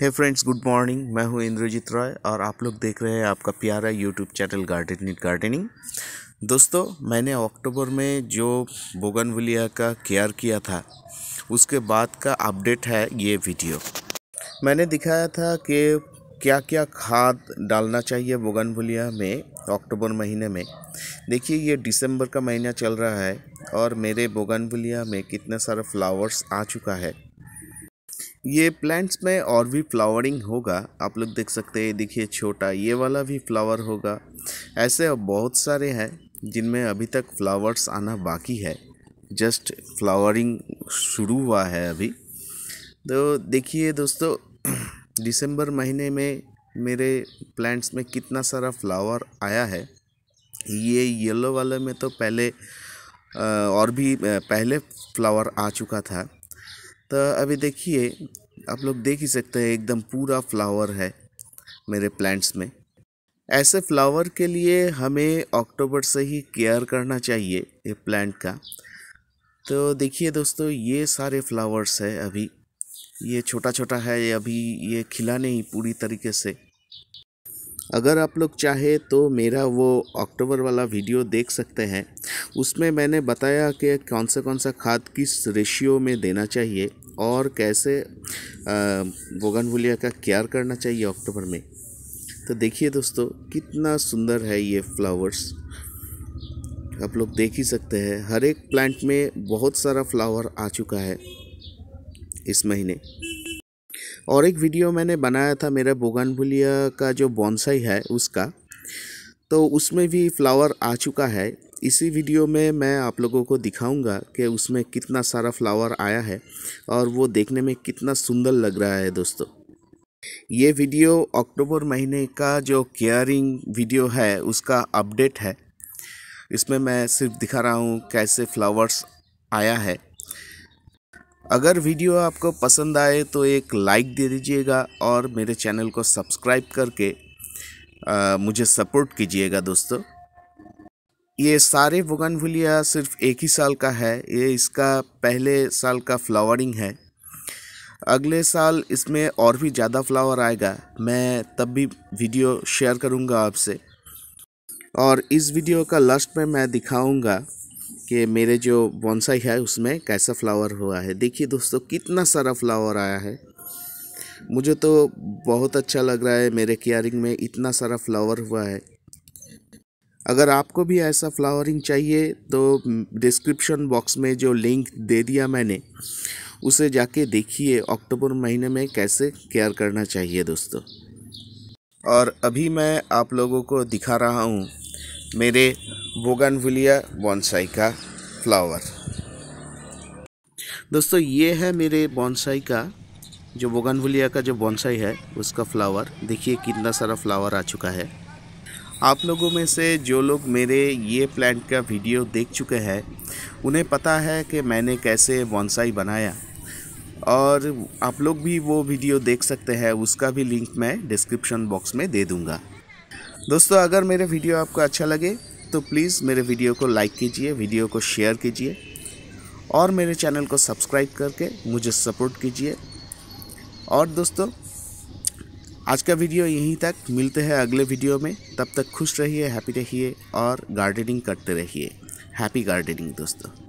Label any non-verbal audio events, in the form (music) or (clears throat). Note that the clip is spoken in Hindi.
हे फ्रेंड्स गुड मॉर्निंग मैं हूं इंद्रजीत रॉय और आप लोग देख रहे हैं आपका प्यारा YouTube channel garden in gardening दोस्तों मैंने अक्टूबर में जो बोगनविलिया का केयर किया था उसके बाद का अपडेट है ये वीडियो मैंने दिखाया था कि क्या क्या खाद डालना चाहिए बोगनविलिया में अक्टूबर महीने में देखिए ये दिसंबर का महीना चल रहा है और मेरे बोगनविलिया में कितना सारा फ्लावर्स आ चुका है ये प्लांट्स में और भी फ्लावरिंग होगा आप लोग देख सकते हैं देखिए छोटा ये वाला भी फ्लावर होगा ऐसे बहुत सारे हैं जिनमें अभी तक फ्लावर्स आना बाकी है जस्ट फ्लावरिंग शुरू हुआ है अभी तो देखिए दोस्तों (clears throat) दिसंबर महीने में मेरे प्लांट्स में कितना सारा फ्लावर आया है ये येलो वाले में तो पहले और भी पहले फ्लावर आ चुका था तो अभी देखिए आप लोग देख ही सकते हैं एकदम पूरा फ्लावर है मेरे प्लांट्स में ऐसे फ्लावर के लिए हमें अक्टूबर से ही केयर करना चाहिए ये प्लांट का तो देखिए दोस्तों ये सारे फ्लावर्स है अभी ये छोटा छोटा है अभी ये खिला नहीं पूरी तरीके से अगर आप लोग चाहे तो मेरा वो अक्टूबर वाला वीडियो देख सकते हैं उसमें मैंने बताया कि कौन सा कौन सा खाद किस रेशियो में देना चाहिए और कैसे बोगनविलिया का केयर करना चाहिए अक्टूबर में तो देखिए दोस्तों कितना सुंदर है ये फ्लावर्स आप लोग देख ही सकते हैं हर एक प्लांट में बहुत सारा फ्लावर आ चुका है इस महीने और एक वीडियो मैंने बनाया था मेरा बोगान का जो बॉन्साई है उसका तो उसमें भी फ्लावर आ चुका है इसी वीडियो में मैं आप लोगों को दिखाऊंगा कि उसमें कितना सारा फ्लावर आया है और वो देखने में कितना सुंदर लग रहा है दोस्तों ये वीडियो अक्टूबर महीने का जो केयरिंग वीडियो है उसका अपडेट है इसमें मैं सिर्फ दिखा रहा हूँ कैसे फ्लावर्स आया है अगर वीडियो आपको पसंद आए तो एक लाइक दे दीजिएगा और मेरे चैनल को सब्सक्राइब करके आ, मुझे सपोर्ट कीजिएगा दोस्तों ये सारे बोगनविलिया सिर्फ एक ही साल का है ये इसका पहले साल का फ्लावरिंग है अगले साल इसमें और भी ज़्यादा फ्लावर आएगा मैं तब भी वीडियो शेयर करूँगा आपसे और इस वीडियो का लास्ट में मैं दिखाऊँगा कि मेरे जो बॉन्साई है उसमें कैसा फ्लावर हुआ है देखिए दोस्तों कितना सारा फ्लावर आया है मुझे तो बहुत अच्छा लग रहा है मेरे केयरिंग में इतना सारा फ्लावर हुआ है अगर आपको भी ऐसा फ्लावरिंग चाहिए तो डिस्क्रिप्शन बॉक्स में जो लिंक दे दिया मैंने उसे जाके देखिए अक्टूबर महीने में कैसे केयर करना चाहिए दोस्तों और अभी मैं आप लोगों को दिखा रहा हूँ मेरे बोगनविलिया बॉन्साई का फ्लावर दोस्तों ये है मेरे बॉन्साई का जो बोगनविलिया का जो बॉन्साई है उसका फ्लावर देखिए कितना सारा फ्लावर आ चुका है आप लोगों में से जो लोग मेरे ये प्लांट का वीडियो देख चुके हैं उन्हें पता है कि मैंने कैसे बॉन्साई बनाया और आप लोग भी वो वीडियो देख सकते हैं उसका भी लिंक मैं डिस्क्रिप्शन बॉक्स में दे दूँगा दोस्तों अगर मेरे वीडियो आपको अच्छा लगे तो प्लीज़ मेरे वीडियो को लाइक कीजिए वीडियो को शेयर कीजिए और मेरे चैनल को सब्सक्राइब करके मुझे सपोर्ट कीजिए और दोस्तों आज का वीडियो यहीं तक मिलते हैं अगले वीडियो में तब तक खुश रहिए हैप्पी रहिए और गार्डनिंग करते रहिए हैप्पी गार्डनिंग दोस्तों